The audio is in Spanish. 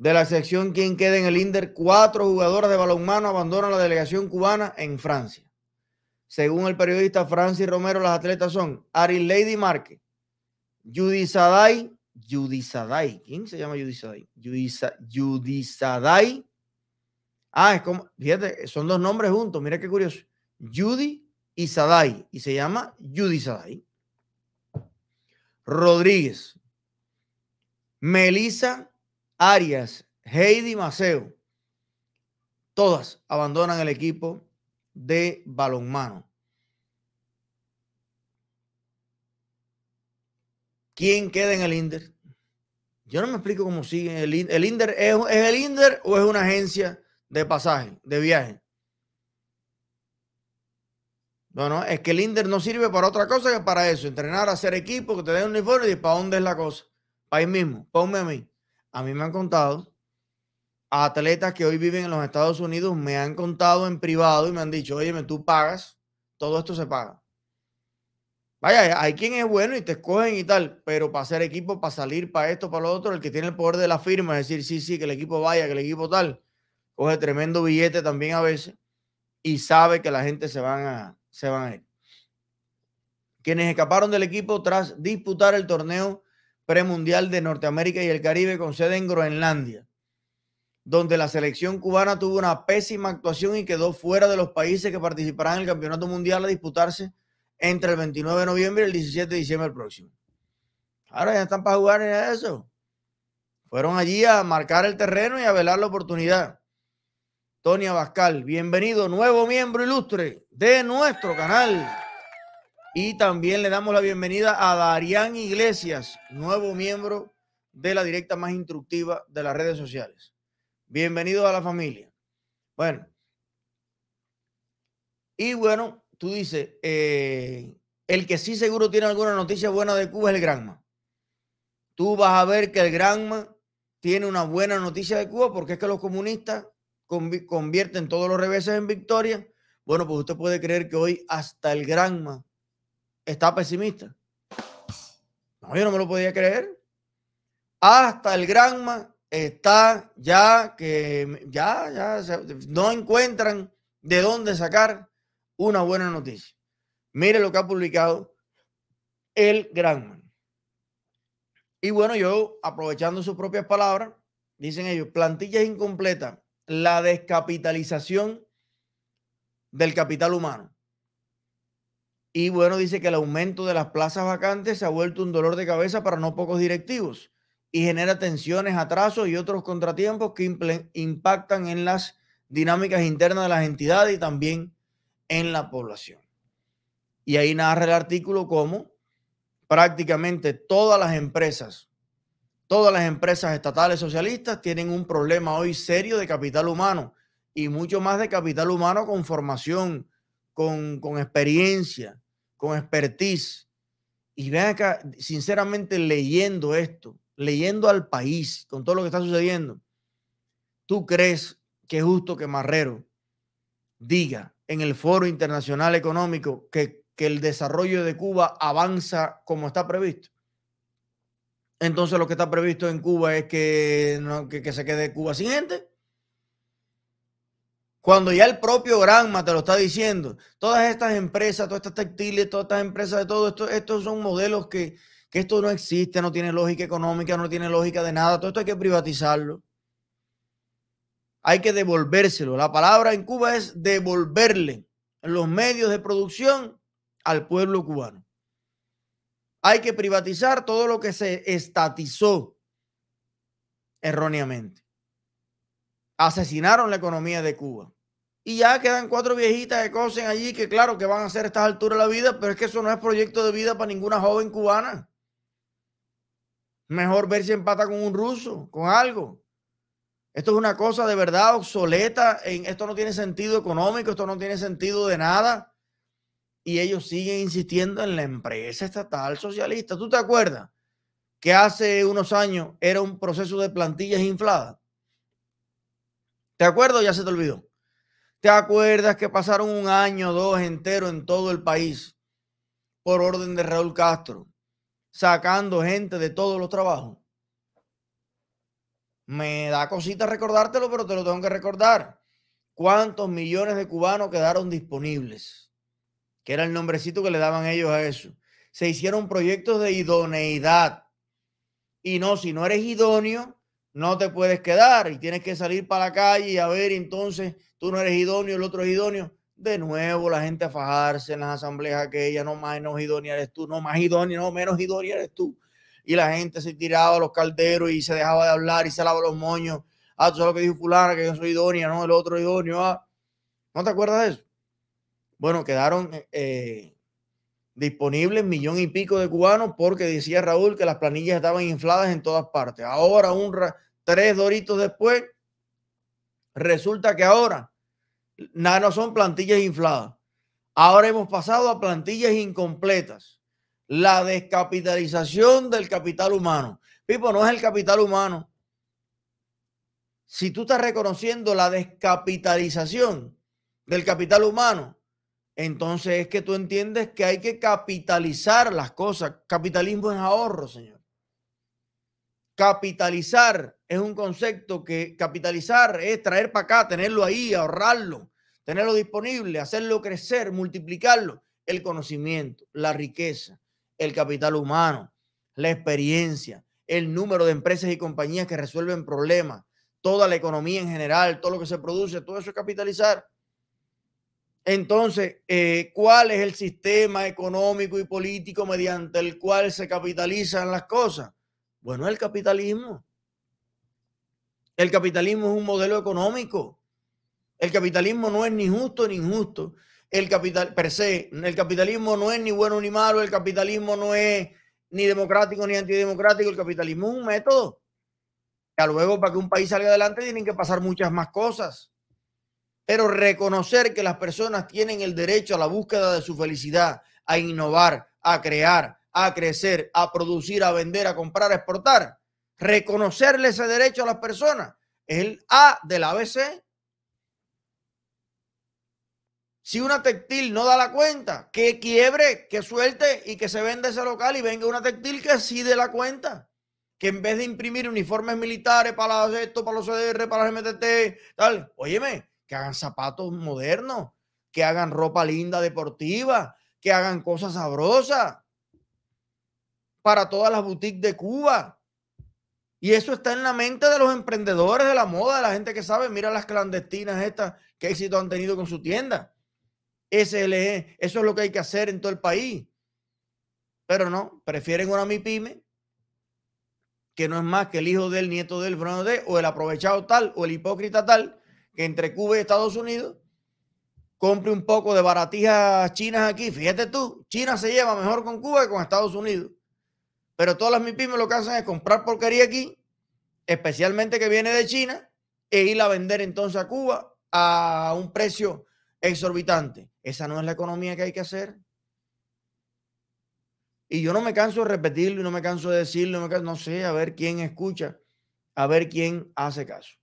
de la sección quien queda en el Inder, cuatro jugadoras de balonmano abandonan la delegación cubana en Francia. Según el periodista Francis Romero, las atletas son Ari Lady Márquez, Judy Sadai, Judy Sadai, ¿quién se llama Judy Sadai? Judy, Sadai. Ah, es como, fíjate, son dos nombres juntos, mira qué curioso. Judy y Sadai, y se llama Judy Sadai. Rodríguez, Melissa Arias, Heidi Maceo, todas abandonan el equipo de balonmano. ¿Quién queda en el INDER? Yo no me explico cómo sigue el INDER. es, el INDER o es una agencia de pasaje, de viaje? Bueno, es que el INDER no sirve para otra cosa que para eso. Entrenar, hacer equipo, que te den un uniforme y para dónde es la cosa. Para ahí mismo, ponme a mí a mí me han contado, atletas que hoy viven en los Estados Unidos me han contado en privado y me han dicho, oye, tú pagas, todo esto se paga. Vaya, hay quien es bueno y te escogen y tal, pero para ser equipo, para salir, para esto, para lo otro, el que tiene el poder de la firma, es decir, sí, sí, que el equipo vaya, que el equipo tal, coge tremendo billete también a veces y sabe que la gente se van a, se van a ir. Quienes escaparon del equipo tras disputar el torneo mundial de Norteamérica y el Caribe con sede en Groenlandia, donde la selección cubana tuvo una pésima actuación y quedó fuera de los países que participarán en el Campeonato Mundial a disputarse entre el 29 de noviembre y el 17 de diciembre próximo. Ahora ya están para jugar en eso. Fueron allí a marcar el terreno y a velar la oportunidad. Tony Abascal, bienvenido, nuevo miembro ilustre de nuestro canal. Y también le damos la bienvenida a Darián Iglesias, nuevo miembro de la directa más instructiva de las redes sociales. Bienvenido a la familia. Bueno, y bueno, tú dices, eh, el que sí seguro tiene alguna noticia buena de Cuba es el Granma. Tú vas a ver que el Granma tiene una buena noticia de Cuba porque es que los comunistas convierten todos los reveses en victoria. Bueno, pues usted puede creer que hoy hasta el Granma Está pesimista. No, yo no me lo podía creer. Hasta el Granma está ya que ya, ya no encuentran de dónde sacar una buena noticia. Mire lo que ha publicado el Granma. Y bueno, yo aprovechando sus propias palabras, dicen ellos, plantilla incompleta, la descapitalización del capital humano. Y bueno, dice que el aumento de las plazas vacantes se ha vuelto un dolor de cabeza para no pocos directivos y genera tensiones, atrasos y otros contratiempos que impactan en las dinámicas internas de las entidades y también en la población. Y ahí narra el artículo como prácticamente todas las empresas, todas las empresas estatales socialistas tienen un problema hoy serio de capital humano y mucho más de capital humano con formación con, experiencia, con expertise. Y ven acá, sinceramente, leyendo esto, leyendo al país con todo lo que está sucediendo, ¿tú crees que es justo que Marrero diga en el Foro Internacional Económico que, el desarrollo de Cuba avanza como está previsto? Entonces lo que está previsto en Cuba es que, que se quede Cuba sin gente. Cuando ya el propio Granma te lo está diciendo, todas estas empresas, todas estas textiles, todas estas empresas de todo esto, estos son modelos que, que esto no existe, no tiene lógica económica, no tiene lógica de nada, todo esto hay que privatizarlo. Hay que devolvérselo. La palabra en Cuba es devolverle los medios de producción al pueblo cubano. Hay que privatizar todo lo que se estatizó erróneamente. Asesinaron la economía de Cuba y ya quedan cuatro viejitas que cosen allí, que claro que van a hacer estas alturas de la vida, pero es que eso no es proyecto de vida para ninguna joven cubana. Mejor ver si empata con un ruso, con algo. Esto es una cosa de verdad obsoleta, esto no tiene sentido económico, esto no tiene sentido de nada. Y ellos siguen insistiendo en la empresa estatal socialista. ¿Tú te acuerdas que hace unos años era un proceso de plantillas infladas? ¿Te acuerdas ya se te olvidó? ¿Te acuerdas que pasaron un año, dos entero en todo el país por orden de Raúl Castro, sacando gente de todos los trabajos? Me da cosita recordártelo, pero te lo tengo que recordar. ¿Cuántos millones de cubanos quedaron disponibles? Que era el nombrecito que le daban ellos a eso. Se hicieron proyectos de idoneidad. Y no, si no eres idóneo, no te puedes quedar y tienes que salir para la calle y a ver entonces tú no eres idóneo, el otro es idóneo. De nuevo, la gente a fajarse en las asambleas ella no más no idónea eres tú, no más idóneo, no menos idónea eres tú. Y la gente se tiraba a los calderos y se dejaba de hablar y se lavaba los moños. Ah, tú sabes lo que dijo fulana, que yo soy idónea, no, el otro idóneo. Ah. ¿No te acuerdas de eso? Bueno, quedaron eh, eh, disponibles millón y pico de cubanos porque decía Raúl que las planillas estaban infladas en todas partes. Ahora, un tres doritos después, Resulta que ahora nada no son plantillas infladas. Ahora hemos pasado a plantillas incompletas. La descapitalización del capital humano. Pipo, no es el capital humano. Si tú estás reconociendo la descapitalización del capital humano, entonces es que tú entiendes que hay que capitalizar las cosas. Capitalismo es ahorro, señor capitalizar es un concepto que capitalizar es traer para acá, tenerlo ahí, ahorrarlo, tenerlo disponible, hacerlo crecer, multiplicarlo. El conocimiento, la riqueza, el capital humano, la experiencia, el número de empresas y compañías que resuelven problemas, toda la economía en general, todo lo que se produce, todo eso es capitalizar. Entonces, eh, ¿cuál es el sistema económico y político mediante el cual se capitalizan las cosas? Bueno, el capitalismo. El capitalismo es un modelo económico. El capitalismo no es ni justo ni injusto. El capital, per se, el capitalismo no es ni bueno ni malo. El capitalismo no es ni democrático ni antidemocrático. El capitalismo es un método. Ya luego, para que un país salga adelante, tienen que pasar muchas más cosas. Pero reconocer que las personas tienen el derecho a la búsqueda de su felicidad, a innovar, a crear, a crecer, a producir, a vender, a comprar, a exportar. Reconocerle ese derecho a las personas. Es el A del ABC. Si una textil no da la cuenta, que quiebre, que suelte y que se venda ese local y venga una textil que sí dé la cuenta. Que en vez de imprimir uniformes militares para esto, para los CDR, para los MTT, tal, óyeme, que hagan zapatos modernos, que hagan ropa linda, deportiva, que hagan cosas sabrosas para todas las boutiques de Cuba. Y eso está en la mente de los emprendedores de la moda, de la gente que sabe, mira las clandestinas estas, qué éxito han tenido con su tienda. SLE, eso es lo que hay que hacer en todo el país. Pero no, prefieren una MIPYME, que no es más que el hijo del nieto del Bruno o el aprovechado tal, o el hipócrita tal, que entre Cuba y Estados Unidos compre un poco de baratijas chinas aquí. Fíjate tú, China se lleva mejor con Cuba que con Estados Unidos. Pero todas las MIPIMES lo que hacen es comprar porquería aquí, especialmente que viene de China, e ir a vender entonces a Cuba a un precio exorbitante. Esa no es la economía que hay que hacer. Y yo no me canso de repetirlo y no me canso de decirlo, no sé, a ver quién escucha, a ver quién hace caso.